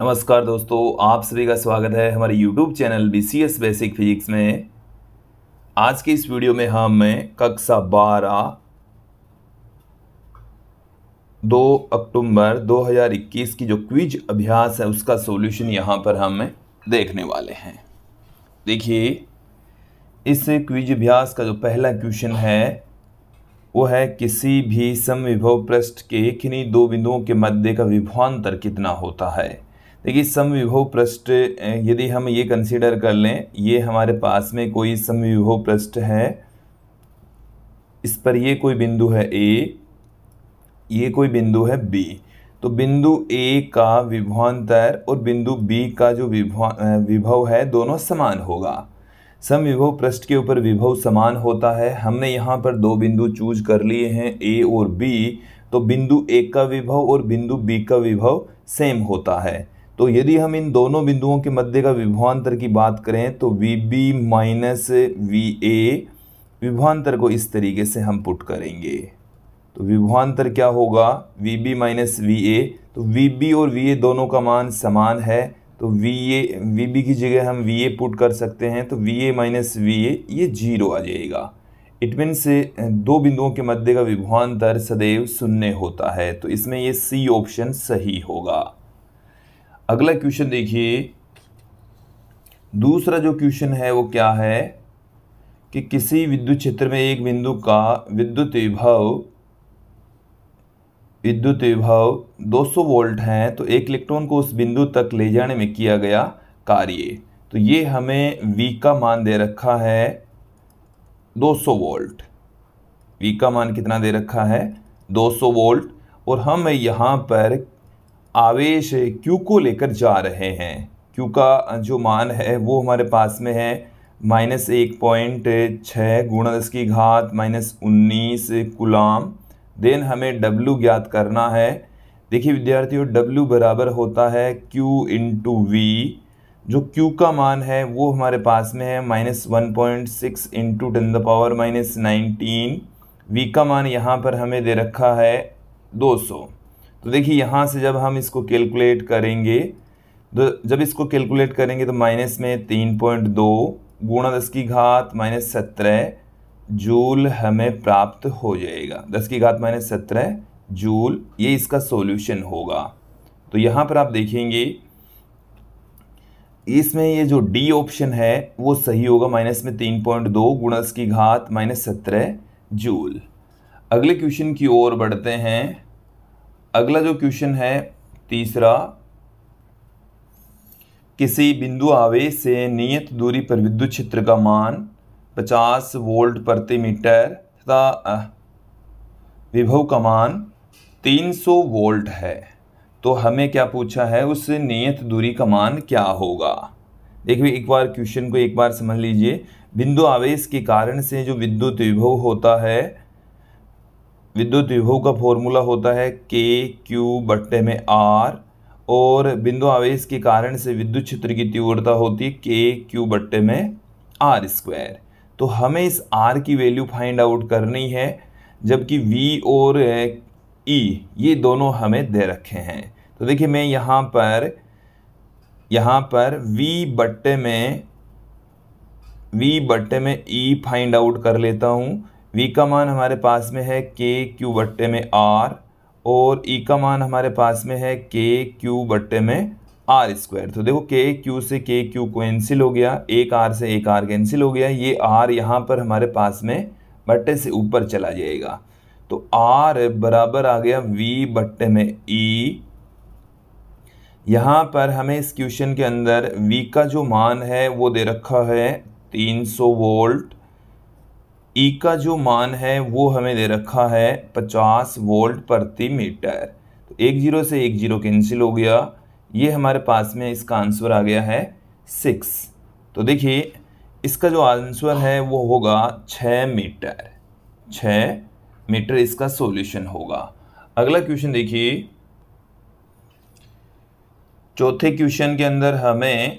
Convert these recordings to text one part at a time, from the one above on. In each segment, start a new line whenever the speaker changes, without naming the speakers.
नमस्कार दोस्तों आप सभी का स्वागत है हमारे YouTube channel B C S basic physics में आज के इस वीडियो में हम कक्षा बारह दो अक्टूबर 2021 की जो क्विज अभ्यास है उसका सॉल्यूशन यहाँ पर हम देखने वाले हैं देखिए इस क्विज अभ्यास का जो पहला क्वेश्चन है वो है किसी भी समविभव पृष्ठ के किन्हीं दो बिंदुओं के मध्य का विभवान्तर कितना होता है देखिए सम विभव पृष्ठ यदि हम ये कंसीडर कर लें ये हमारे पास में कोई सम विभव पृष्ठ है इस पर ये कोई बिंदु है ए ये कोई बिंदु है बी तो बिंदु ए का विभवान्तर और बिंदु बी का जो विभव है दोनों समान होगा सम विभव पृष्ठ के ऊपर विभव समान होता है हमने यहाँ पर दो बिंदु चूज कर लिए हैं ए और बी तो बिंदु ए का विभव और बिंदु बी का विभव सेम होता है तो यदि हम इन दोनों बिंदुओं के मध्य का विभवान्तर की बात करें तो V B minus V A विभवान्तर को इस तरीके से हम पुट करेंगे तो विभवान्तर क्या होगा V B minus V A तो वी बी और वी ए दोनों का मान समान है तो वी ए वी बी की जगह हम वी ए पुट कर सकते हैं तो V A minus V A ये जीरो आ जाएगा इट मीन से दो बिंदुओं के मध्य का विभवान्तर सदैव शून्य होता है तो इसमें ये सी ऑप्शन सही होगा अगला क्वेश्चन देखिए दूसरा जो क्वेश्चन है वो क्या है कि किसी विद्युत क्षेत्र में एक बिंदु का विद्युत विभव विद्युत विभव 200 वोल्ट है तो एक इलेक्ट्रॉन को उस बिंदु तक ले जाने में किया गया कार्य तो ये हमें V का मान दे रखा है 200 वोल्ट V का मान कितना दे रखा है 200 वोल्ट और हम यहाँ पर आवेश क्यू को लेकर जा रहे हैं क्यू का जो मान है वो हमारे पास में है माइनस एक पॉइंट छः गुणा दस की घात माइनस उन्नीस गुलाम देन हमें डब्ल्यू ज्ञात करना है देखिए विद्यार्थियों डब्लू बराबर होता है क्यू इंटू वी जो क्यू का मान है वो हमारे पास में है minus one point six into ten the power minus nineteen V का मान यहाँ पर हमें दे रखा है दो सौ तो देखिए यहाँ से जब हम इसको कैलकुलेट करेंगे तो जब इसको कैलकुलेट करेंगे तो माइनस में तीन पॉइंट दो गुणा दस की घात माइनस सत्रह जूल हमें प्राप्त हो जाएगा दस की घात माइनस सत्रह जूल ये इसका सॉल्यूशन होगा तो यहाँ पर आप देखेंगे इसमें ये जो डी ऑप्शन है वो सही होगा माइनस में तीन पॉइंट दो गुणा दस की घात माइनस सत्रह जूल अगले क्वेश्चन की ओर बढ़ते हैं अगला जो क्वेश्चन है तीसरा किसी बिंदु आवेश से नियत दूरी पर विद्युत क्षेत्र का मान 50 वोल्ट प्रति मीटर तथा विभव का मान 300 वोल्ट है तो हमें क्या पूछा है उस नियत दूरी का मान क्या होगा देखिए एक बार क्वेश्चन को एक बार समझ लीजिए बिंदु आवेश के कारण से जो विद्युत विभव होता है विद्युत विभव का फॉर्मूला होता है के क्यू बट्टे में आर और बिंदु आवेश के कारण से विद्युत क्षेत्र की तीव्रता होती है के क्यू बट्टे में आर स्क्वायर तो हमें इस आर की वैल्यू फाइंड आउट करनी है जबकि वी और ई e, ये दोनों हमें दे रखे हैं तो देखिए मैं यहाँ पर यहाँ पर वी बट्टे में वी बट्टे में ई फाइंड आउट कर लेता हूँ वी का मान हमारे पास में है के क्यू बट्टे में आर और ई e का मान हमारे पास में है के क्यू बट्टे में आर स्क्वायर तो देखो के क्यू से के क्यू कैंसिल हो गया एक आर से एक आर कैंसिल हो गया ये आर यहाँ पर हमारे पास में बट्टे से ऊपर चला जाएगा तो आर बराबर आ गया वी बट्टे में ई e. यहाँ पर हमें इस क्वेश्चन के अंदर वी का जो मान है वो दे रखा है 300 वोल्ट ई e का जो मान है वो हमें दे रखा है पचास वोल्ट प्रति मीटर तो एक जीरो से एक जीरो कैंसिल हो गया ये हमारे पास में इसका आंसर आ गया है सिक्स तो देखिए इसका जो आंसर है वो होगा छ मीटर छ मीटर इसका सॉल्यूशन होगा अगला क्वेश्चन देखिए चौथे क्वेश्चन के अंदर हमें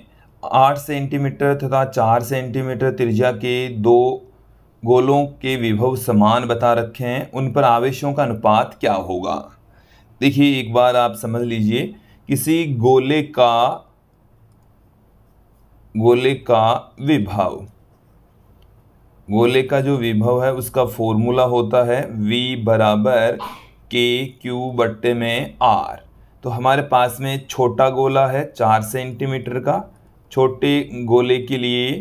आठ सेंटीमीटर तथा चार सेंटीमीटर त्रिज्या के दो गोलों के विभव समान बता रखे हैं उन पर आवेशों का अनुपात क्या होगा देखिए एक बार आप समझ लीजिए किसी गोले का गोले का विभव गोले का जो विभव है उसका फॉर्मूला होता है v बराबर के क्यू बट्टे में r तो हमारे पास में छोटा गोला है चार सेंटीमीटर का छोटे गोले के लिए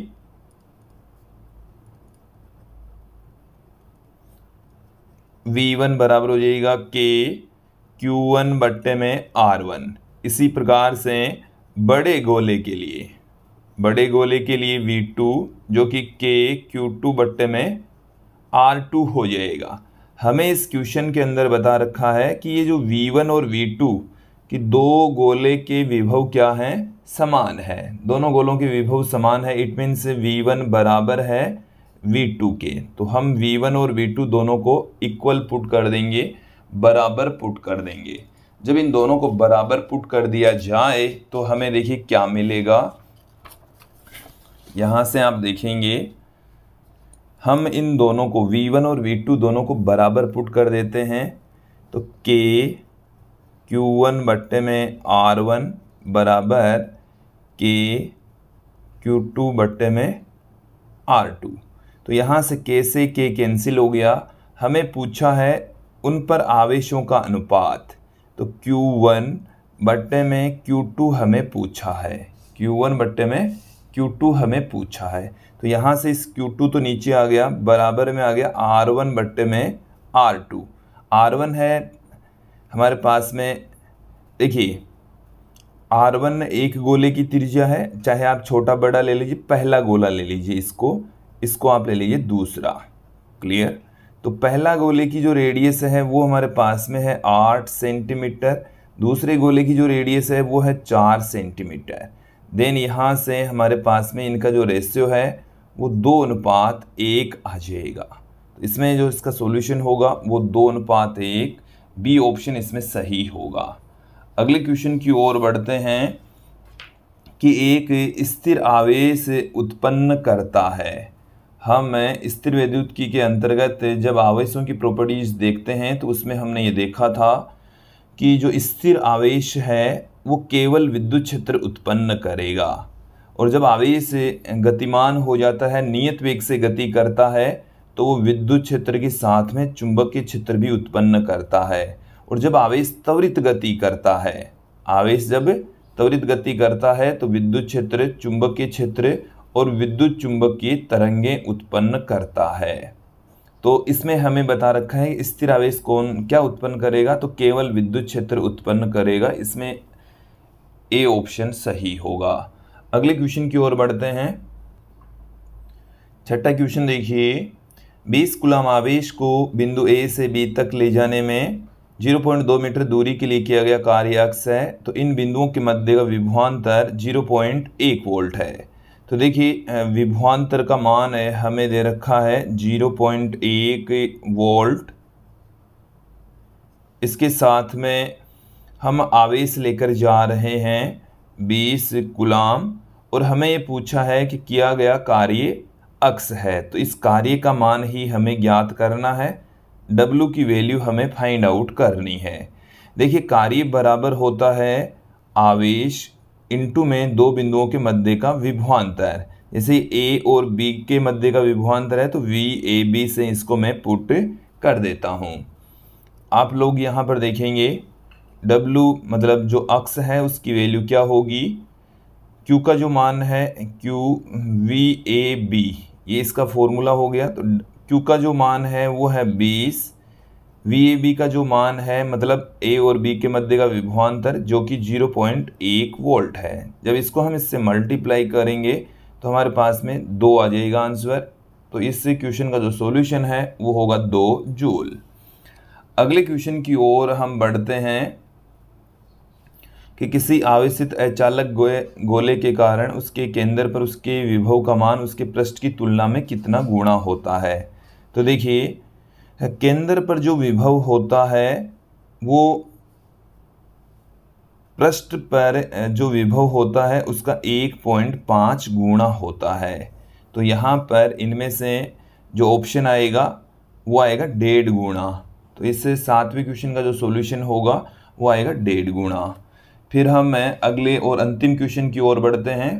वी वन बराबर हो जाएगा के क्यू वन बट्टे में आर वन इसी प्रकार से बड़े गोले के लिए बड़े गोले के लिए वी टू जो कि के क्यू टू बट्टे में आर टू हो जाएगा हमें इस क्वेश्चन के अंदर बता रखा है कि ये जो वी वन और वी टू कि दो गोले के विभव क्या हैं समान है दोनों गोलों के विभव समान है इट मीन्स वी वन बराबर है V2 के तो हम V1 और V2 दोनों को इक्वल पुट कर देंगे बराबर पुट कर देंगे जब इन दोनों को बराबर पुट कर दिया जाए तो हमें देखिए क्या मिलेगा यहाँ से आप देखेंगे हम इन दोनों को V1 और V2 दोनों को बराबर पुट कर देते हैं तो K Q1 बट्टे में R1 बराबर K Q2 बट्टे में R2 तो यहाँ से के से के कैंसिल हो गया हमें पूछा है उन पर आवेशों का अनुपात तो क्यू वन बट्टे में क्यू टू हमें पूछा है क्यू वन बट्टे में क्यू टू हमें पूछा है तो यहाँ से इस क्यू टू तो नीचे आ गया बराबर में आ गया आर वन बट्टे में आर टू आर वन है हमारे पास में देखिए आर वन एक गोले की त्रिज्या है चाहे आप छोटा बड़ा ले लीजिए पहला गोला ले लीजिए इसको इसको आप ले लीजिए दूसरा क्लियर तो पहला गोले की जो रेडियस है वो हमारे पास में है आठ सेंटीमीटर दूसरे गोले की जो रेडियस है वो है चार सेंटीमीटर देन यहाँ से हमारे पास में इनका जो रेशियो है वो दो अनुपात एक आ जाएगा इसमें जो इसका सॉल्यूशन होगा वो दो अनुपात एक बी ऑप्शन इसमें सही होगा अगले क्वेश्चन की ओर बढ़ते हैं कि एक स्थिर आवेश उत्पन्न करता है हमें हाँ, स्थिर विद्युत की के अंतर्गत जब आवेशों की प्रॉपर्टीज़ देखते हैं तो उसमें हमने ये देखा था कि जो स्थिर आवेश है वो केवल विद्युत क्षेत्र उत्पन्न करेगा और जब आवेश गतिमान हो जाता है नियत वेग से गति करता है तो वो विद्युत क्षेत्र के साथ में चुंबक के क्षेत्र भी उत्पन्न करता है और जब आवेश त्वरित गति करता है आवेश जब त्वरित गति करता है तो विद्युत क्षेत्र चुंबक के क्षेत्र और विद्युत चुंबक की तरंगें उत्पन्न करता है तो इसमें हमें बता रखा है स्थिर आवेश कौन क्या उत्पन्न करेगा तो केवल विद्युत क्षेत्र उत्पन्न करेगा इसमें ए ऑप्शन सही होगा अगले क्वेश्चन की ओर बढ़ते हैं छठा क्वेश्चन देखिए बीस गुलाम आवेश को बिंदु ए से बी तक ले जाने में 0.2 मीटर दूरी के लिए किया गया कार्य अक्स है तो इन बिंदुओं के मध्य का विभवान्तर 0.1 वोल्ट है तो देखिए विभवान्तर का मान है हमें दे रखा है जीरो पॉइंट एक वोल्ट इसके साथ में हम आवेश लेकर जा रहे हैं बीस गुलाम और हमें ये पूछा है कि किया गया कार्य अक्स है तो इस कार्य का मान ही हमें ज्ञात करना है डब्लू की वैल्यू हमें फाइंड आउट करनी है देखिए कार्य बराबर होता है आवेश इंटू में दो बिंदुओं के मध्य का विभवान्तर है जैसे ए और बी के मध्य का विभवान्तर है तो वी ए बी से इसको मैं पुट कर देता हूँ आप लोग यहाँ पर देखेंगे W मतलब जो अक्स है उसकी वैल्यू क्या होगी Q का जो मान है Q वी ए बी ये इसका फॉर्मूला हो गया तो Q का जो मान है वो है बीस वी ए बी का जो मान है मतलब ए और बी के मध्य का विभवान्तर जो कि 0.1 वोल्ट है जब इसको हम इससे मल्टीप्लाई करेंगे तो हमारे पास में दो आ जाएगा आंसर तो इस क्वेश्चन का जो सॉल्यूशन है वो होगा दो जूल अगले क्वेश्चन की ओर हम बढ़ते हैं कि किसी आवेशित अचालक गोले के कारण उसके केंद्र पर उसके विभव का मान उसके पृष्ठ की तुलना में कितना गुणा होता है तो देखिए केंद्र पर जो विभव होता है वो पृष्ठ पर जो विभव होता है उसका एक पॉइंट पाँच गुणा होता है तो यहाँ पर इनमें से जो ऑप्शन आएगा वो आएगा डेढ़ गुणा तो इससे सातवें क्वेश्चन का जो सॉल्यूशन होगा वो आएगा डेढ़ गुणा फिर हम अगले और अंतिम क्वेश्चन की ओर बढ़ते हैं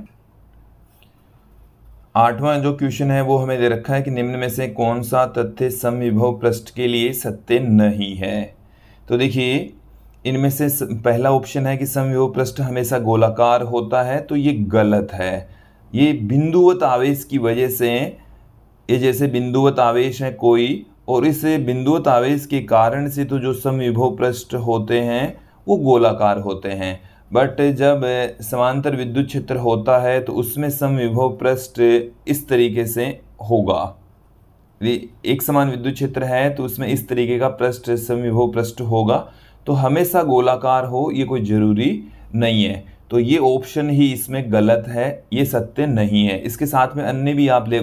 आठवां जो क्वेश्चन है वो हमें दे रखा है कि निम्न में से कौन सा तथ्य समविभव पृष्ठ के लिए सत्य नहीं है तो देखिए इनमें से पहला ऑप्शन है कि समविभव पृष्ठ हमेशा गोलाकार होता है तो ये गलत है ये बिंदुवत आवेश की वजह से ये जैसे बिंदुवत आवेश है कोई और इस बिंदुवत आवेश के कारण से तो जो समविभव पृष्ठ होते हैं वो गोलाकार होते हैं बट जब समांतर विद्युत क्षेत्र होता है तो उसमें सम विभव पृष्ठ इस तरीके से होगा यदि एक समान विद्युत क्षेत्र है तो उसमें इस तरीके का पृष्ठ सम विभव पृष्ठ होगा तो हमेशा गोलाकार हो ये कोई ज़रूरी नहीं है तो ये ऑप्शन ही इसमें गलत है ये सत्य नहीं है इसके साथ में अन्य भी आप ले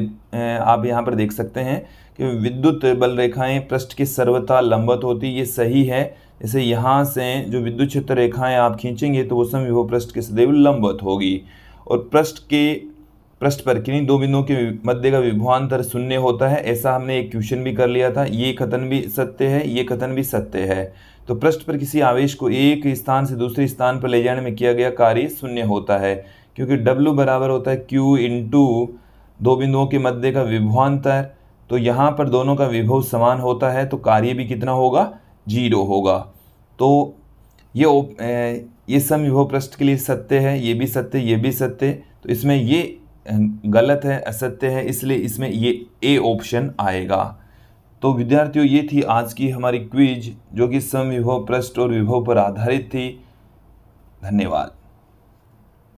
आप यहाँ पर देख सकते हैं कि विद्युत बल रेखाएं पृष्ठ के सर्वथा लंबत होती ये सही है इसे यहाँ से जो विद्युत क्षेत्र रेखाएं आप खींचेंगे तो वो समय विभव पृष्ठ के सदैव लंबवत होगी और पृष्ठ के पृष्ठ पर किन्हीं दो बिंदुओं के मध्य का विभवान्तर शून्य होता है ऐसा हमने एक क्वेश्चन भी कर लिया था ये कथन भी सत्य है ये कथन भी सत्य है तो पृष्ठ पर किसी आवेश को एक स्थान से दूसरे स्थान पर ले जाने में किया गया कार्य शून्य होता है क्योंकि W बराबर होता है Q इंटू दो बिंदुओं के मध्य का विभवान्तर तो यहाँ पर दोनों का विभव समान होता है तो कार्य भी कितना होगा जीरो होगा तो ये ए, ये सम पृष्ठ के लिए सत्य है ये भी सत्य ये भी सत्य तो इसमें ये गलत है असत्य है इसलिए इसमें ये ए ऑप्शन आएगा तो विद्यार्थियों ये थी आज की हमारी क्विज जो कि सम विभव पृष्ठ और विभव पर आधारित थी धन्यवाद